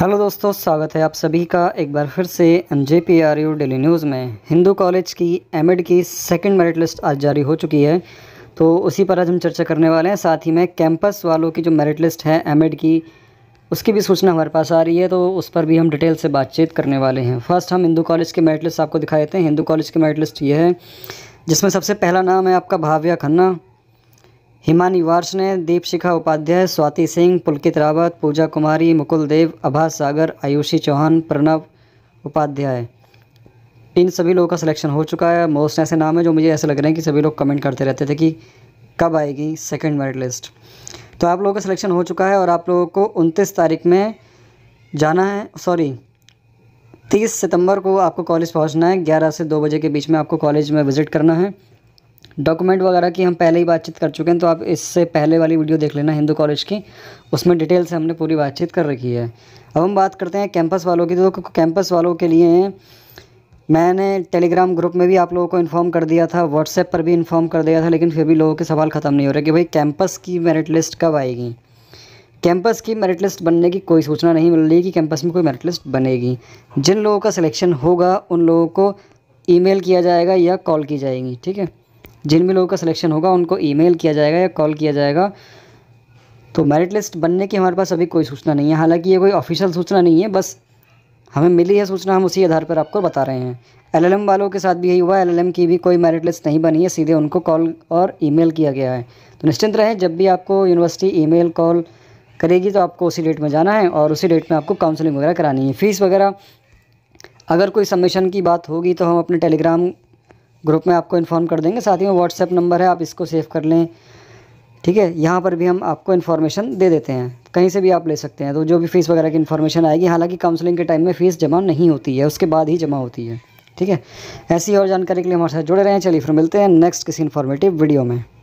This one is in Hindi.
हेलो दोस्तों स्वागत है आप सभी का एक बार फिर से N J P R U daily news में हिंदू कॉलेज की एम एड की सेकंड मेरिट लिस्ट आज जारी हो चुकी है तो उसी पर आज हम चर्चा करने वाले हैं साथ ही में कैंपस वालों की जो मेरिट लिस्ट है एम एड की उसकी भी सूचना हमारे पास आ रही है तो उस पर भी हम डिटेल से बातचीत करने वाले हैं फर्स्ट हम हिंदू कॉलेज की मेरिट लिस्ट आपको दिखा देते हैं हिंदू कॉलेज की मेरिट लिस्ट ये है जिसमें सबसे पहला नाम है आपका भाव्या खन्ना हिमानी वार्ष ने दीपशिखा उपाध्याय स्वाति सिंह पुलकित रावत पूजा कुमारी मुकुल देव अभा सागर आयुषी चौहान प्रणव उपाध्याय इन सभी लोगों का सिलेक्शन हो चुका है मोस्ट ऐसे नाम है जो मुझे ऐसे लग रहे हैं कि सभी लोग कमेंट करते रहते थे कि कब आएगी सेकंड मेरिट लिस्ट तो आप लोगों का सिलेक्शन हो चुका है और आप लोगों को उनतीस तारीख में जाना है सॉरी तीस सितंबर को आपको कॉलेज पहुंचना है ग्यारह से दो बजे के बीच में आपको कॉलेज में विज़िट करना है डॉक्यूमेंट वगैरह की हम पहले ही बातचीत कर चुके हैं तो आप इससे पहले वाली वीडियो देख लेना हिंदू कॉलेज की उसमें डिटेल से हमने पूरी बातचीत कर रखी है अब हम बात करते हैं कैंपस वालों की तो कैंपस वालों के लिए मैंने टेलीग्राम ग्रुप में भी आप लोगों को इन्फॉर्म कर दिया था व्हाट्सएप पर भी इन्फॉर्म कर दिया था लेकिन फिर भी लोगों के सवाल ख़त्म नहीं हो रहे कि भाई कैंपस की मेरिट लिस्ट कब आएगी कैंपस की मेरिट लिस्ट बनने की कोई सूचना नहीं मिल रही कि कैंपस में कोई मेरिट लिस्ट बनेगी जिन लोगों का सिलेक्शन होगा उन लोगों को ईमेल किया जाएगा या कॉल की जाएगी ठीक है जिन भी लोगों का सिलेक्शन होगा उनको ईमेल किया जाएगा या कॉल किया जाएगा तो मेरिट लिस्ट बनने की हमारे पास अभी कोई सूचना नहीं है हालांकि ये कोई ऑफिशियल सूचना नहीं है बस हमें मिली है सूचना हम उसी आधार पर आपको बता रहे हैं एलएलएम वालों के साथ भी यही हुआ एलएलएम की भी कोई मेरिट लिस्ट नहीं बनी है सीधे उनको कॉल और ईमेल किया गया है तो निश्चिंत रहें जब भी आपको यूनिवर्सिटी ईमेल कॉल करेगी तो आपको उसी डेट में जाना है और उसी डेट में आपको काउंसलिंग वगैरह करानी है फ़ीस वगैरह अगर कोई सबमिशन की बात होगी तो हम अपने टेलीग्राम ग्रुप में आपको इन्फॉर्म कर देंगे साथ ही में व्हाट्सएप नंबर है आप इसको सेव कर लें ठीक है यहाँ पर भी हम आपको इन्फॉर्मेशन दे देते हैं कहीं से भी आप ले सकते हैं तो जो भी फ़ीस वगैरह की इन्फॉर्मेशन आएगी हालांकि काउंसलिंग के टाइम में फ़ीस जमा नहीं होती है उसके बाद ही जमा होती है ठीक है ऐसी और जानकारी के लिए हमारे साथ जुड़े रहें चलिए फिर मिलते हैं नेक्स्ट किसी इन्फॉर्मेटिव वीडियो में